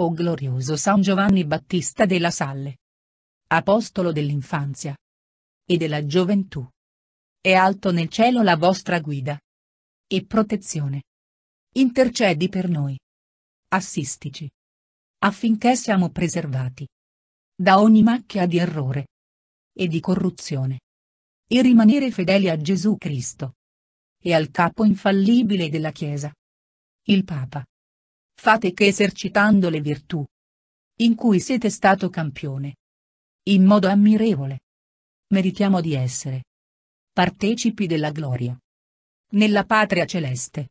O glorioso San Giovanni Battista della Salle. Apostolo dell'infanzia. E della gioventù. È alto nel cielo la vostra guida. E protezione. Intercedi per noi. Assistici. Affinché siamo preservati. Da ogni macchia di errore. E di corruzione. E rimanere fedeli a Gesù Cristo. E al capo infallibile della Chiesa. Il Papa. Fate che esercitando le virtù in cui siete stato campione. In modo ammirevole. Meritiamo di essere partecipi della gloria. Nella patria celeste.